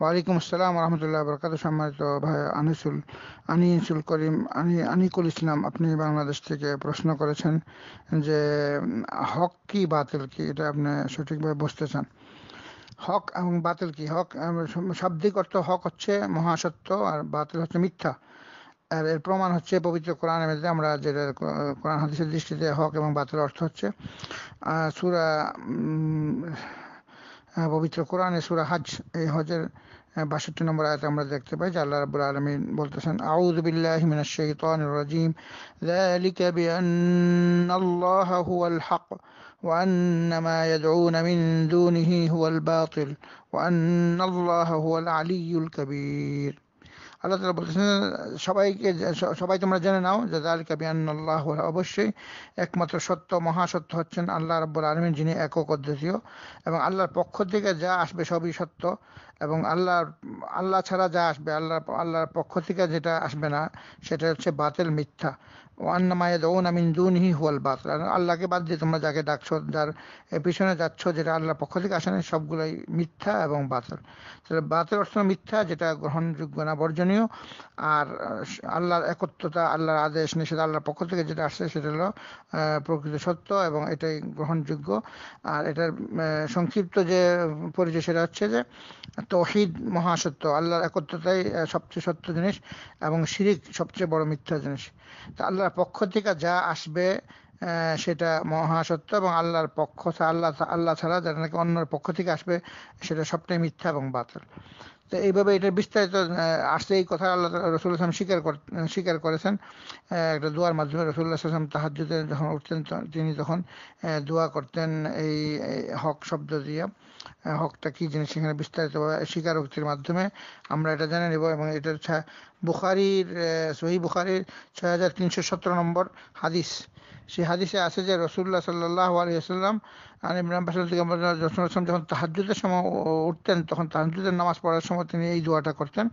ওয়ালাইকুম আসসালাম রহমতুল্লাহ বরকাত সম্মানিত ভাই আনিসুল আনিসুল করিম আনি আনিকুল ইসলাম আপনি বাংলাদেশ থেকে প্রশ্ন করেছেন যে হক কি বাতিল কি এটা আপনি সঠিকভাবে বুঝতে চান হক এবং বাতিল কি হক শাব্দিক অর্থ হক হচ্ছে মহাসত্য আর বাতিল হচ্ছে মিথ্যা আর এর প্রমাণ হচ্ছে পবিত্র কোরআন মধ্যে আমরা যেটা কোরআন হাদিসের দৃষ্টিতে হক এবং বাতিল অর্থ হচ্ছে সুরা পবিত্র কোরআনে সুরা হাজ এই হজের বাষট্টি নম্বর আয়াত আমরা দেখতে পাই যে আল্লাহ রাবুল আলমিন বলতেছেন আউদ বিল্লাহ মিনাশ শাইতান রাজিম ذلك بأن الله هو الحق وأن ما يدعون من دونه هو الباطل وأن الله هو العلي الكبير আল্লাহ তালা বলছেন সবাইকে সবাই তোমরা জেনে নাও যে জালিকা বিয়ান্লাহ অবশ্যই একমাত্র সত্য মহাসত্য হচ্ছেন আল্লাহ রব্বুল আলমিন যিনি একক অদ্বিতীয় এবং আল্লাহর পক্ষ থেকে যা আসবে সবই সত্য এবং আল্লাহর আল্লাহ ছাড়া যা আসবে আল্লাহ আল্লাহর পক্ষ থেকে যেটা আসবে না সেটা হচ্ছে বাতেল মিথ্যা দৌন আল্লাহকে বাদ দিয়ে তোমরা যাকে ডাকছো যার পিছনে যাচ্ছ যেটা আল্লাহ পক্ষ থেকে আসে না সবগুলোই মিথ্যা এবং বাতল তাহলে বাতের অর্থ মিথ্যা যেটা গ্রহণযোগ্য না বর্জনীয় আর আল্লাহর একত্রতা আল্লাহর আদেশ নিষেধ আল্লাহর পক্ষ থেকে যেটা আসছে সেটা হলো প্রকৃত সত্য এবং এটাই গ্রহণযোগ্য আর এটার সংক্ষিপ্ত যে পরিচয় সেটা হচ্ছে যে তহিদ মহাসত্য আল্লাহর একত্রতাই সবচেয়ে সত্য জিনিস এবং শিরিক সবচেয়ে বড় মিথ্যা জিনিস তা আল্লাহর পক্ষ থেকে যা আসবে সেটা মহাসত্য এবং আল্লাহর পক্ষ আল্লাহ আল্লাহ ছাড়া যেটা নাকি অন্যের পক্ষ থেকে আসবে সেটা সবটাই মিথ্যা এবং বাতিল তো এইভাবে এটা বিস্তারিত আসলে এই কথা আল্লাহ রসুল আসলাম স্বীকার স্বীকার করেছেন একটা দোয়ার মাধ্যমে রসুল্লাহ আসলাম যদি যখন উঠতেন তিনি তখন দোয়া করতেন এই হক শব্দ দিয়ে হকটা কি জিনিস সেখানে বিস্তারিতভাবে স্বীকারোক্তির মাধ্যমে আমরা এটা জেনে নেব এবং এটা বুখারির সহি বুখারির ছয় হাজার তিনশো সতেরো নম্বর হাদিস সেই হাদিসে আছে যে রসুল্লাহ সাল্লাহ আলিয়াল্লাম আর ইমরান থেকে রসুল আসলাম যখন তাহাজুদের সময় উঠতেন তখন তাহাজুদের নামাজ পড়ার সময় তিনি এই দোয়াটা করতেন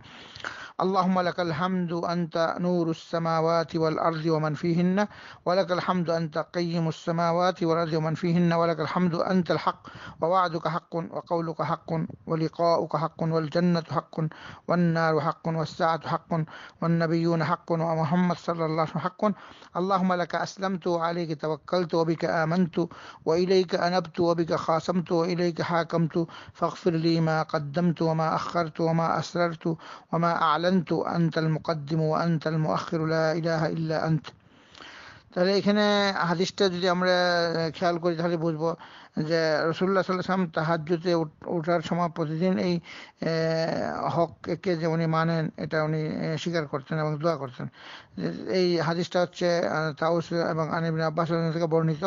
اللهم لك الحمد أنت نور السماوات والأرض ومن فيهن ولك الحمد أنت قيم السماوات والأرض ومن فيهن ولك الحمد أنت الحق ووعدك حق وقولك حق ولقاؤك حق والجنة حق والنار حق والساعة حق والنبيون حق ومحمد صلى الله عليه وسلم حق اللهم لك أسلمت وعليك توكلت وبك آمنت وإليك أنبت وبك خاصمت وإليك حاكمت فاغفر لي ما قدمت وما أخرت وما أسررت وما أعلنت أعلنت أنت المقدم وأنت المؤخر لا إله إلا أنت তাহলে এখানে হাদিসটা যদি আমরা খেয়াল করি তাহলে বুঝবো যে রসুল্লাহ সাল্লাম তাহাজ্জুতে ওঠার সময় প্রতিদিন এই হককে যে উনি মানেন এটা উনি স্বীকার করতেন এবং দোয়া করতেন এই হাদিসটা হচ্ছে তাউস এবং আনিবিন আব্বাস থেকে বর্ণিত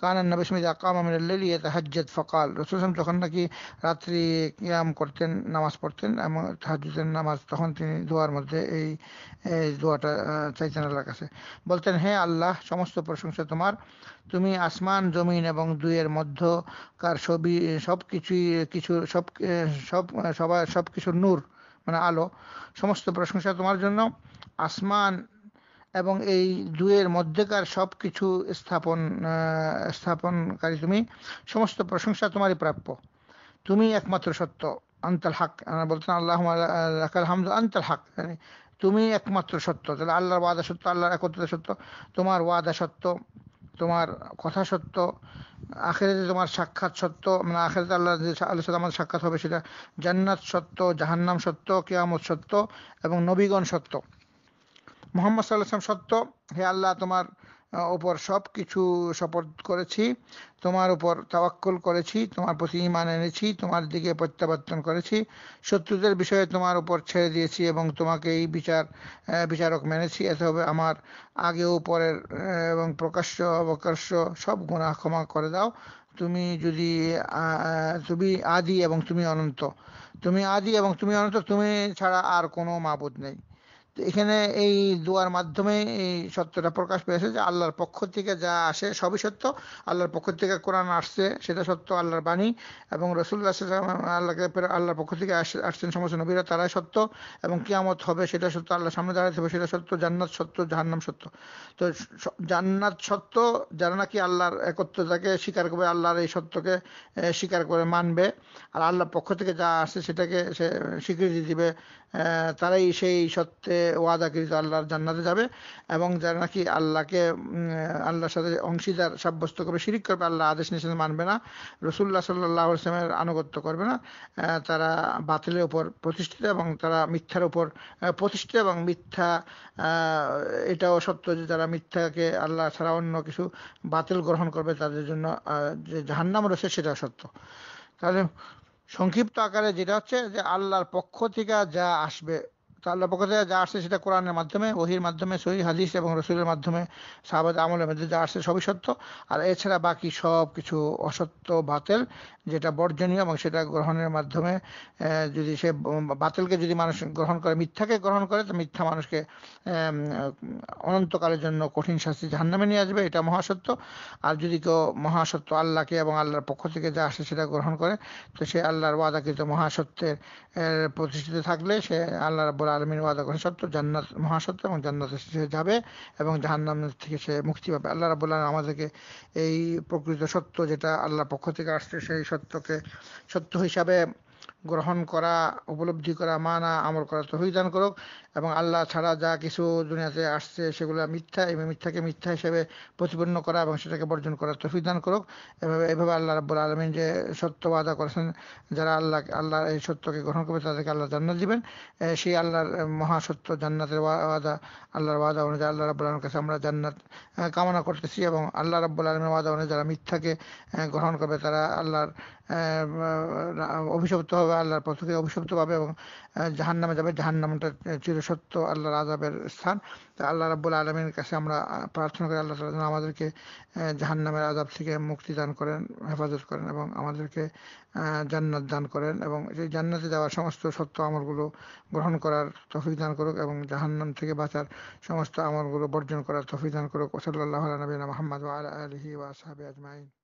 কানান নবিসমিদ আকাম আমিরুল্লি তাহাজ্জত ফকাল রসুলাম যখন নাকি রাত্রি কিয়াম করতেন নামাজ পড়তেন এবং তাহাজ্জুতের নামাজ তখন তিনি দোয়ার মধ্যে এই দোয়াটা চাইতেন আল্লাহর কাছে বলতেন হ্যাঁ আল্লাহ সমস্ত প্রশংসা তোমার তুমি আসমান জমিন এবং দুইয়ের মধ্যকার সবই সব কিছুই কিছু সব সব সবার সব কিছুর নূর মানে আলো সমস্ত প্রশংসা তোমার জন্য আসমান এবং এই দুয়ের মধ্যেকার সব কিছু স্থাপন স্থাপনকারী তুমি সমস্ত প্রশংসা তোমারই প্রাপ্য তুমি একমাত্র সত্য আন্তল হাক বলতেন আল্লাহ আকাল আন্তল তুমি একমাত্র সত্য তাহলে আল্লাহর ওয়াদা সত্য আল্লাহর একত্রিত সত্য তোমার ওয়াদা সত্য তোমার কথা সত্য আখেরে যে তোমার সাক্ষাৎ সত্য মানে আখেরে আল্লাহ যে আল্লাহ সাথে আমাদের সাক্ষাৎ হবে সেটা জান্নাত সত্য জাহান্নাম সত্য কেয়ামত সত্য এবং নবীগণ সত্য মোহাম্মদ সাল্লাহ সত্য হে আল্লাহ তোমার ওপর সব কিছু শপথ করেছি তোমার উপর তাওয়াক্কল করেছি তোমার প্রতি ইমান এনেছি তোমার দিকে প্রত্যাবর্তন করেছি শত্রুদের বিষয়ে তোমার উপর ছেড়ে দিয়েছি এবং তোমাকে এই বিচার বিচারক মেনেছি এতে হবে আমার আগে ও পরের এবং প্রকাশ্য অবকাশ্য সব গুণা ক্ষমা করে দাও তুমি যদি তুমি আদি এবং তুমি অনন্ত তুমি আদি এবং তুমি অনন্ত তুমি ছাড়া আর কোনো মাবুদ নেই এখানে এই দোয়ার মাধ্যমে এই সত্যটা প্রকাশ পেয়েছে যে আল্লাহর পক্ষ থেকে যা আসে সবই সত্য আল্লাহর পক্ষ থেকে কোরআন আসছে সেটা সত্য আল্লাহর বাণী এবং রসুল্লাহ আল্লাহকে আল্লাহর পক্ষ থেকে আসছেন সমস্ত নবীরা তারাই সত্য এবং কিয়ামত হবে সেটা সত্য আল্লাহর সামনে দাঁড়াতে হবে সেটা সত্য জান্নাত সত্য জাহান্নাম সত্য তো জান্নাত সত্য যারা নাকি আল্লাহর একত্রতাকে স্বীকার করবে আল্লাহর এই সত্যকে স্বীকার করে মানবে আর আল্লাহর পক্ষ থেকে যা আসছে সেটাকে সে স্বীকৃতি দিবে হ্যাঁ, তারাই সেই সত্যে ওয়াদাকৃত আল্লাহর জান্নাতে যাবে এবং যারা নাকি আল্লাহকে আল্লাহর সাথে অংশীদার সাব্যস্ত করবে শিরিক করবে আল্লাহ আদেশ নিষেধ মানবে না রসুল্লাহ সাল্লাহ ইসলামের আনুগত্য করবে না তারা বাতিলের উপর প্রতিষ্ঠিত এবং তারা মিথ্যার উপর প্রতিষ্ঠিত এবং মিথ্যা এটাও সত্য যে যারা মিথ্যাকে আল্লাহ ছাড়া অন্য কিছু বাতিল গ্রহণ করবে তাদের জন্য যে জাহান্নাম রয়েছে সেটা সত্য তাহলে সংক্ষিপ্ত আকারে যেটা হচ্ছে যে আল্লাহর পক্ষ থেকে যা আসবে আল্লাহ পক্ষ থেকে যা আসছে সেটা কোরআনের মাধ্যমে ওহির মাধ্যমে সহি হাদিস এবং রসুলের মাধ্যমে সাহাবাদ আমলের মধ্যে যা আসছে সবই সত্য আর এছাড়া বাকি সব কিছু অসত্য বাতিল যেটা বর্জনীয় এবং সেটা গ্রহণের মাধ্যমে যদি সে বাতিলকে যদি মানুষ গ্রহণ করে মিথ্যাকে গ্রহণ করে তো মিথ্যা মানুষকে অনন্তকালের জন্য কঠিন শাস্তি ঝান্নামে নিয়ে আসবে এটা মহাসত্য আর যদি কেউ মহাসত্য আল্লাহকে এবং আল্লাহর পক্ষ থেকে যা আসে সেটা গ্রহণ করে তো সে আল্লাহর ওয়াদাকৃত মহাসত্যের প্রতিষ্ঠিত থাকলে সে আল্লাহ রাবুল ওয়াদা সত্য জান্নাত মহাসত্য এবং সে যাবে এবং জাহান্নাম থেকে সে মুক্তি পাবে আল্লাহ রাবুল্লাহ আমাদেরকে এই প্রকৃত সত্য যেটা আল্লাহর পক্ষ থেকে আসছে সেই সত্যকে সত্য হিসাবে গ্রহণ করা উপলব্ধি করা মানা আমল করা তহিদান করুক এবং আল্লাহ ছাড়া যা কিছু দুনিয়াতে আসছে সেগুলো মিথ্যা এবং মিথ্যাকে মিথ্যা হিসেবে প্রতিপন্ন করা এবং সেটাকে বর্জন করার তফিক দান করুক এভাবে এভাবে আল্লাহ রাব্বুল আলমিন যে সত্য ওয়াদা করেছেন যারা আল্লাহ আল্লাহর এই সত্যকে গ্রহণ করবে তাদেরকে আল্লাহ জান্নাত দিবেন সেই আল্লাহর মহাসত্য জান্নাতের ওয়াদা আল্লাহর ওয়াদা অনুযায়ী আল্লাহ রাব্বুল আলমের কাছে আমরা জান্নাত কামনা করতেছি এবং আল্লাহ রাব্বুল আলমের ওয়াদা অনুযায়ী যারা মিথ্যাকে গ্রহণ করবে তারা আল্লাহর অভিশপ্ত হবে আল্লাহর পথকে অভিশপ্ত পাবে এবং জাহান্নামে যাবে জাহান্নামটা চির সত্য আল্লাহর আজাবের স্থান তা আল্লাহ রাবুল আলমীর কাছে আমরা প্রার্থনা করি আল্লাহ তালা যেন আমাদেরকে জাহান্নামের আজাব থেকে মুক্তি দান করেন হেফাজত করেন এবং আমাদেরকে জান্নাত দান করেন এবং সেই জান্নাতে যাওয়ার সমস্ত সত্য আমলগুলো গ্রহণ করার তফিক দান করুক এবং জাহান্নাম থেকে বাঁচার সমস্ত আমলগুলো বর্জন করার তফিক দান করুক ওসল্লাহ নবীনা মোহাম্মদ আলহি ওয়া সাহাবি আজমাইন